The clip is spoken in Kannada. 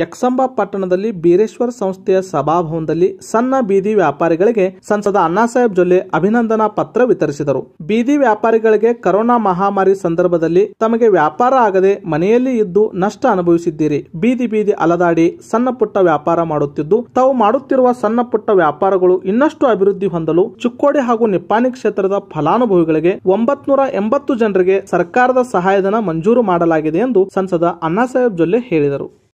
ಯಕ್ಸಂಬಾ ಪಟ್ಟಣದಲ್ಲಿ ಬೀರೇಶ್ವರ ಸಂಸ್ಥೆಯ ಸಭಾಭವನದಲ್ಲಿ ಸಣ್ಣ ಬೀದಿ ವ್ಯಾಪಾರಿಗಳಿಗೆ ಸಂಸದ ಅಣ್ಣಾಸಾಹೇಬ್ ಜೊಲ್ಲೆ ಅಭಿನಂದನಾ ಪತ್ರ ವಿತರಿಸಿದರು ಬೀದಿ ವ್ಯಾಪಾರಿಗಳಿಗೆ ಕೊರೋನಾ ಮಹಾಮಾರಿ ಸಂದರ್ಭದಲ್ಲಿ ತಮಗೆ ವ್ಯಾಪಾರ ಆಗದೆ ಮನೆಯಲ್ಲಿ ಇದ್ದು ನಷ್ಟ ಅನುಭವಿಸಿದ್ದೀರಿ ಬೀದಿ ಬೀದಿ ಅಲದಾಡಿ ಸಣ್ಣ ಪುಟ್ಟ ವ್ಯಾಪಾರ ಮಾಡುತ್ತಿದ್ದು ತಾವು ಮಾಡುತ್ತಿರುವ ಸಣ್ಣ ಪುಟ್ಟ ವ್ಯಾಪಾರಗಳು ಇನ್ನಷ್ಟು ಅಭಿವೃದ್ಧಿ ಹೊಂದಲು ಚುಕ್ಕೋಡಿ ಹಾಗೂ ನಿಪ್ಪಾಣಿ ಕ್ಷೇತ್ರದ ಫಲಾನುಭವಿಗಳಿಗೆ ಒಂಬತ್ನೂರ ಎಂಬತ್ತು ಜನರಿಗೆ ಸರ್ಕಾರದ ಸಹಾಯಧನ ಮಂಜೂರು ಮಾಡಲಾಗಿದೆ ಎಂದು ಸಂಸದ ಅಣ್ಣಾಸಾಹೇಬ್ ಜೊಲ್ಲೆ ಹೇಳಿದರು